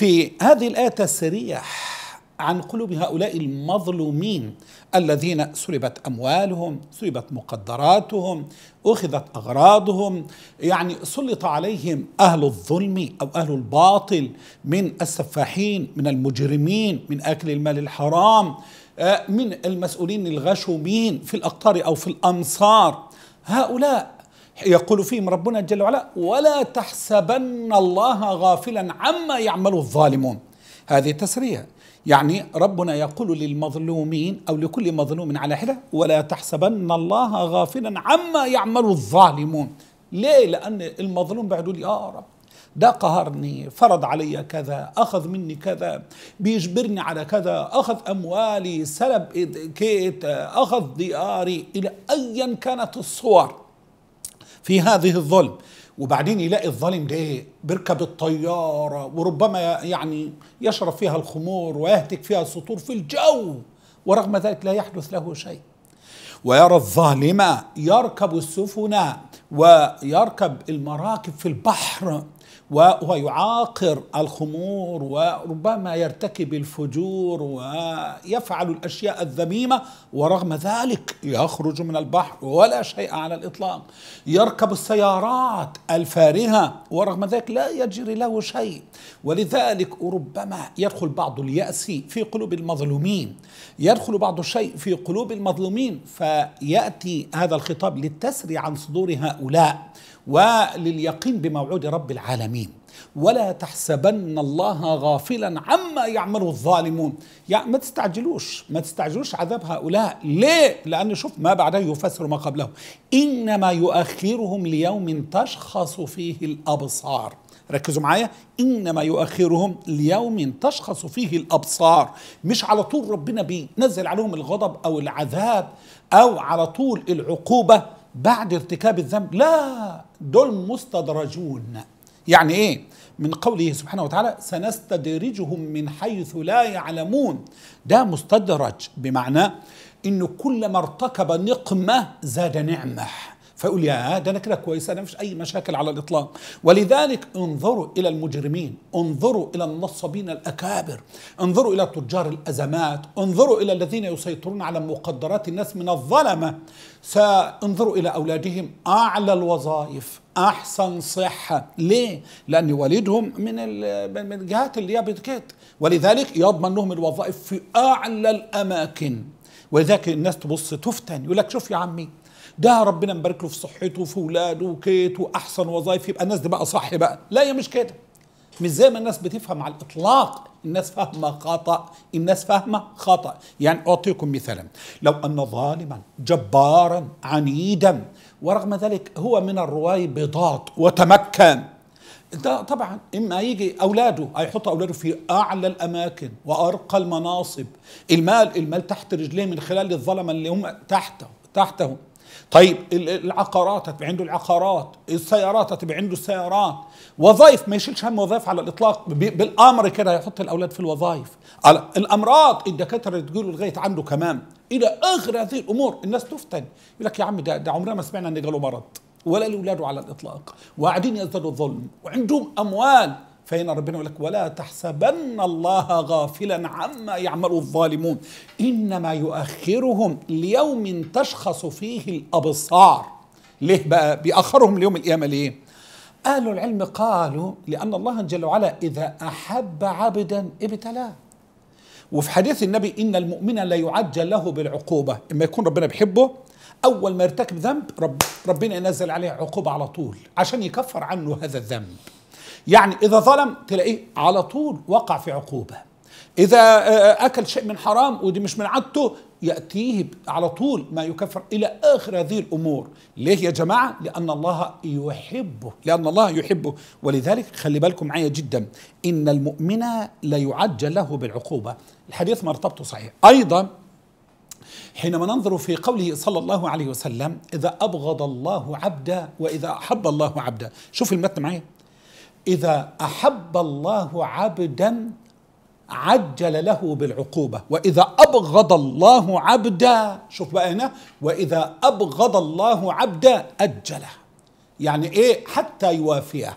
في هذه الآية تسريح عن قلوب هؤلاء المظلومين الذين سلبت اموالهم، سلبت مقدراتهم، اخذت اغراضهم، يعني سلط عليهم اهل الظلم او اهل الباطل من السفاحين، من المجرمين، من اكل المال الحرام، آه، من المسؤولين الغشومين في الاقطار او في الامصار. هؤلاء يقول فيهم ربنا جل وعلا ولا تحسبن الله غافلا عما يعمل الظالمون هذه تسرية يعني ربنا يقول للمظلومين أو لكل مظلوم على حدة ولا تحسبن الله غافلا عما يعمل الظالمون ليه لأن المظلوم بعدوا لي آه رب ده قهرني فرض علي كذا أخذ مني كذا بيجبرني على كذا أخذ أموالي سلب كيت أخذ دياري إلى أيا كانت الصور في هذه الظلم وبعدين يلاقي الظالم ده بيركب الطيارة وربما يعني يشرب فيها الخمور ويهتك فيها السطور في الجو ورغم ذلك لا يحدث له شيء ويرى الظالم يركب السفن ويركب المراكب في البحر وهو يعاقر الخمور وربما يرتكب الفجور ويفعل الاشياء الذميمه ورغم ذلك يخرج من البحر ولا شيء على الاطلاق يركب السيارات الفارهه ورغم ذلك لا يجري له شيء ولذلك ربما يدخل بعض الياس في قلوب المظلومين يدخل بعض الشيء في قلوب المظلومين فياتي هذا الخطاب للتسري عن صدور هؤلاء ولليقين بموعود رب العالمين ولا تحسبن الله غافلا عما يعمل الظالمون يعني ما تستعجلوش ما تستعجلوش عذاب هؤلاء ليه لأن شوف ما بعده يفسر ما قبله إنما يؤخرهم ليوم تشخص فيه الأبصار ركزوا معايا انما يؤخرهم ليوم تشخص فيه الابصار مش على طول ربنا بينزل عليهم الغضب او العذاب او على طول العقوبه بعد ارتكاب الذنب لا دول مستدرجون يعني ايه من قوله سبحانه وتعالى سنستدرجهم من حيث لا يعلمون ده مستدرج بمعنى انه كلما ارتكب نقمه زاد نعمه فيقول يا آه، ده انا كده كويس انا مش اي مشاكل على الاطلاق ولذلك انظروا الى المجرمين انظروا الى النصابين الاكابر انظروا الى تجار الازمات انظروا الى الذين يسيطرون على مقدرات الناس من الظلمه سانظروا الى اولادهم اعلى الوظائف احسن صحه ليه لان والدهم من من الجهات اللي هي ولذلك يضمن لهم الوظائف في اعلى الاماكن ولذلك الناس تبص تفتن يقول لك شوف يا عمي ده ربنا مبارك له في صحته وفي ولاده وكيت واحسن وظايف يبقى الناس دي بقى صح بقى لا هي مش كده مش زي ما الناس بتفهم على الاطلاق الناس فاهمه خطا الناس فاهمه خطا يعني اعطيكم مثالا لو ان ظالما جبارا عنيدا ورغم ذلك هو من بضاط وتمكن ده طبعا اما يجي اولاده هيحط اولاده في اعلى الاماكن وارقى المناصب المال المال تحت رجليه من خلال الظلمه اللي هم تحته تحتهم طيب العقارات هتبقى عنده العقارات السيارات هتبقى عنده السيارات وظائف ما يشيلش هم وظائف على الاطلاق بالامر كده هيحط الاولاد في الوظائف الامراض الدكاتره له لغايه عنده كمان الى اخر هذه الامور الناس تفتن يقول لك يا عم ده, ده عمرنا ما سمعنا ان جاله مرض ولا لاولاده على الاطلاق وقاعدين يزدادوا الظلم وعندهم اموال فهنا ربنا يقول لك ولا تحسبن الله غافلا عما يعمل الظالمون انما يؤخرهم ليوم تشخص فيه الابصار ليه بقى بيأخرهم ليوم القيامه ليه اهل العلم قالوا لان الله جل وعلا اذا احب عبدا ابتلاه وفي حديث النبي ان المؤمن لا يعجل له بالعقوبه اما يكون ربنا بيحبه اول ما يرتكب ذنب رب ربنا ينزل عليه عقوبه على طول عشان يكفر عنه هذا الذنب يعني إذا ظلم تلاقيه على طول وقع في عقوبة إذا آه، آه، أكل شيء من حرام ودي مش من عادته يأتيه على طول ما يكفر إلى آخر هذه الأمور ليه يا جماعة؟ لأن الله يحبه لأن الله يحبه ولذلك خلي بالكم معايا جدا إن المؤمن لا يعجل له بالعقوبة الحديث مرتبطه صحيح أيضا حينما ننظر في قوله صلى الله عليه وسلم إذا أبغض الله عبدا وإذا أحب الله عبدا شوف المتن معايا اذا احب الله عبدا عجل له بالعقوبه واذا ابغض الله عبدا شوف بقى هنا واذا ابغض الله عبدا اجله يعني ايه حتى يوافيه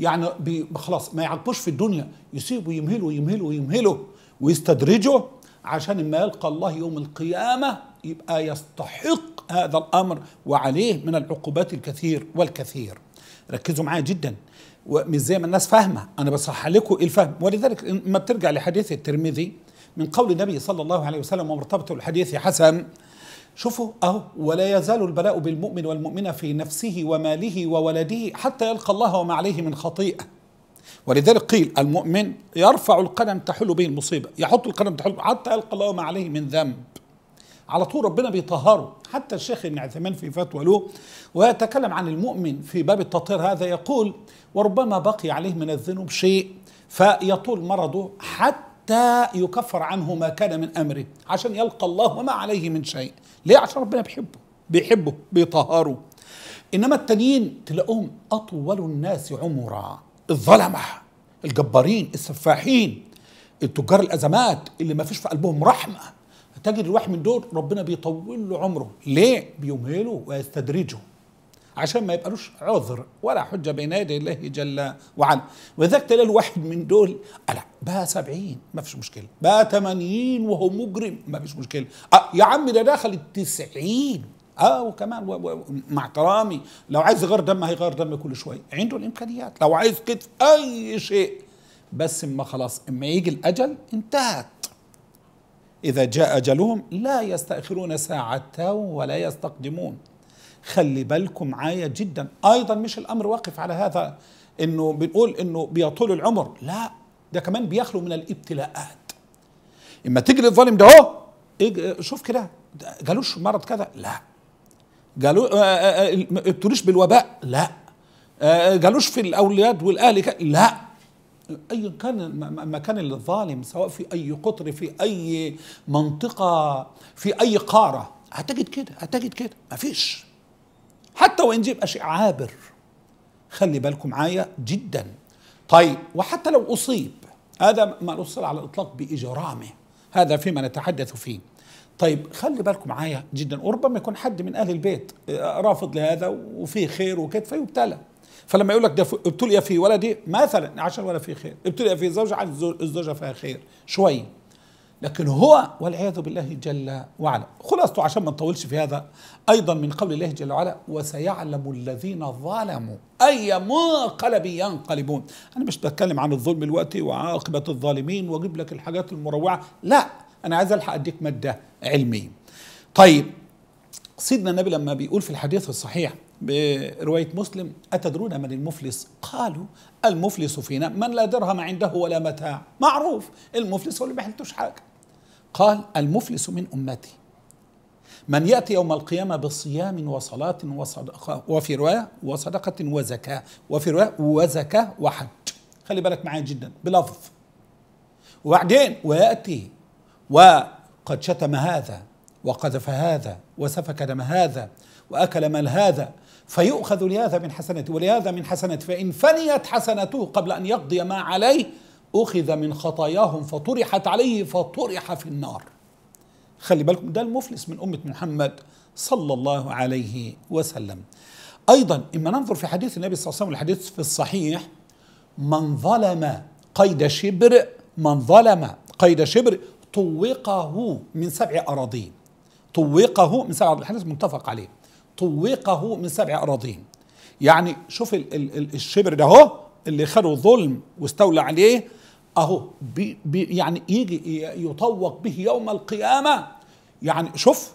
يعني خلاص ما يعاقبوش في الدنيا يسيبه يمهله يمهله يمهله ويستدرجه عشان ما يلقى الله يوم القيامه يبقى يستحق هذا الامر وعليه من العقوبات الكثير والكثير ركزوا معايا جدا ومش زي ما الناس فاهمه انا بصحح لكم ايه الفهم ولذلك لما بترجع لحديث الترمذي من قول النبي صلى الله عليه وسلم ومرتبطه الحديث حسن شوفوا اهو ولا يزال البلاء بالمؤمن والمؤمنه في نفسه وماله وولده حتى يلقى الله وما عليه من خطيئه ولذلك قيل المؤمن يرفع القلم تحل به المصيبه يحط القلم تحل حتى يلقى الله وما عليه من ذنب على طول ربنا بيطهره حتى الشيخ ابن عثمان في فتوى له ويتكلم عن المؤمن في باب التطهير هذا يقول وربما بقي عليه من الذنوب شيء فيطول مرضه حتى يكفر عنه ما كان من امره عشان يلقى الله وما عليه من شيء ليه عشان ربنا بيحبه بيحبه بيطهره انما التانيين تلاقوهم اطول الناس عمرا الظلمه الجبارين السفاحين التجار الازمات اللي ما فيش في قلبهم رحمه تجد الواحد من دول ربنا بيطول له عمره ليه بيمهله ويستدرجه عشان ما يبقالوش عذر ولا حجه بين يدي الله جل وعلا وذاك تلاقي الواحد من دول لا بقى 70 ما فيش مشكله بقى 80 وهو مجرم ما فيش مشكله أه يا عم ده دخل التسعين 90 اه وكمان مع احترامي لو عايز يغير دم هيغير دم كل شويه عنده الامكانيات لو عايز كتف اي شيء بس اما خلاص اما يجي الاجل انتهت إذا جاء أجلهم لا يستأخرون ساعة ولا يستقدمون خلي بالكم عاية جدا أيضا مش الأمر واقف على هذا إنه بنقول إنه بيطول العمر لا ده كمان بيخلو من الابتلاءات إما تجري الظالم ده أهو شوف كده جالوش مرض كذا لا قالوا ابتلوش آه، آه، آه، بالوباء لا جالوش في الاولاد والاهل لا اي كان المكان الظالم سواء في اي قطر في اي منطقه في اي قاره هتجد كده هتجد كده مفيش حتى وان جيب شيء عابر خلي بالكم معايا جدا طيب وحتى لو اصيب هذا ما نوصل على الاطلاق باجرامه هذا فيما نتحدث فيه طيب خلي بالكم معايا جدا وربما يكون حد من اهل البيت آه، رافض لهذا وفيه خير وكده فيبتلى فلما يقول لك ده ابتلي في ولدي مثلا عشان ولا في خير ابتلي في زوجة عن الزوجة فيها خير شوية لكن هو والعياذ بالله جل وعلا خلاصته عشان ما نطولش في هذا أيضا من قول الله جل وعلا وسيعلم الذين ظلموا أي منقلب ينقلبون أنا مش بتكلم عن الظلم الوقتي وعاقبة الظالمين وأجيب لك الحاجات المروعة لا أنا عايز ألحق أديك مادة علمية طيب سيدنا النبي لما بيقول في الحديث الصحيح برواية مسلم أتدرون من المفلس قالوا المفلس فينا من لا درهم عنده ولا متاع معروف المفلس هو اللي بيحلتوش حاجة قال المفلس من أمتي من يأتي يوم القيامة بصيام وصلاة وصدقة وفي رواية وصدقة وزكاة وفي رواية وزكاة وحج خلي بالك معايا جدا بلفظ وبعدين ويأتي وقد شتم هذا وقذف هذا وسفك دم هذا وأكل مال هذا فيؤخذ لهذا من حسنته ولهذا من حسنته فإن فنيت حسنته قبل أن يقضي ما عليه أخذ من خطاياهم فطرحت عليه فطرح في النار خلي بالكم ده المفلس من أمة محمد صلى الله عليه وسلم أيضا إما ننظر في حديث النبي صلى الله عليه وسلم الحديث في الصحيح من ظلم قيد شبر من ظلم قيد شبر طوقه من سبع أراضين طوقه من سبع الحديث متفق عليه طوقه من سبع أراضين يعني شوف ال ال الشبر ده اهو اللي خده ظلم واستولى عليه اهو بي بي يعني يجي يطوق به يوم القيامه يعني شوف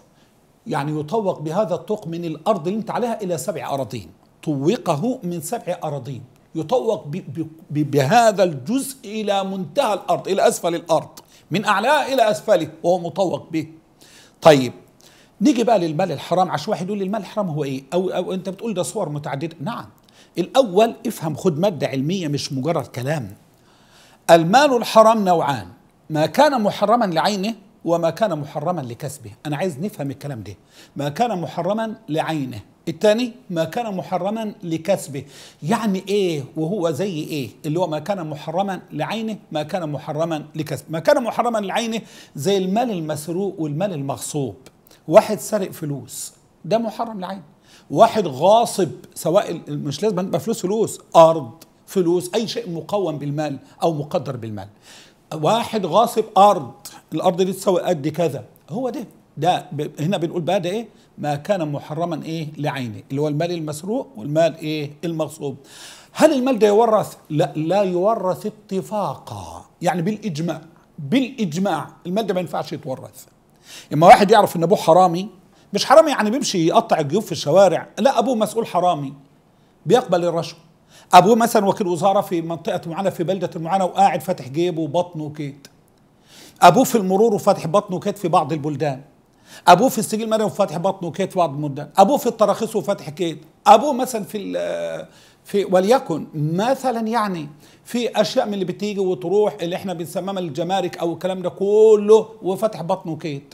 يعني يطوق بهذا الطوق من الارض اللي انت عليها الى سبع اراضين طوقه من سبع اراضين يطوق بهذا الجزء الى منتهى الارض الى اسفل الارض من اعلاه الى اسفله وهو مطوق به طيب نيجي بقى للمال الحرام عشان واحد يقول لي المال الحرام هو ايه او او انت بتقول ده صور متعدده نعم الاول افهم خد ماده علميه مش مجرد كلام المال الحرام نوعان ما كان محرما لعينه وما كان محرما لكسبه انا عايز نفهم الكلام ده ما كان محرما لعينه الثاني ما كان محرما لكسبه يعني ايه وهو زي ايه اللي هو ما كان محرما لعينه ما كان محرما لكسبه ما كان محرما لعينه زي المال المسروق والمال المغصوب واحد سرق فلوس ده محرم لعين واحد غاصب سواء مش لازم تبقى فلوس فلوس ارض فلوس اي شيء مقوم بالمال او مقدر بالمال واحد غاصب ارض الارض دي تساوي قد كذا هو ده ده هنا بنقول بقى ده ايه ما كان محرما ايه لعينه اللي هو المال المسروق والمال ايه المغصوب هل المال ده يورث لا لا يورث اتفاقا يعني بالاجماع بالاجماع المال ده ما ينفعش يتورث اما واحد يعرف ان ابوه حرامي مش حرامي يعني بيمشي يقطع الجيوب في الشوارع لا ابوه مسؤول حرامي بيقبل الرشوه ابوه مثلا وكيل وزاره في منطقه معينه في بلده معينه وقاعد فاتح جيبه وبطنه وكيت ابوه في المرور وفاتح بطنه وكيت في بعض البلدان ابوه في السجل المدني وفاتح بطنه وكيت في بعض البلدان ابوه في التراخيص وفاتح كيت ابوه مثلا في آه، في وليكن مثلا يعني في اشياء من اللي بتيجي وتروح اللي احنا بنسميها الجمارك او الكلام ده كله وفتح بطنه كيت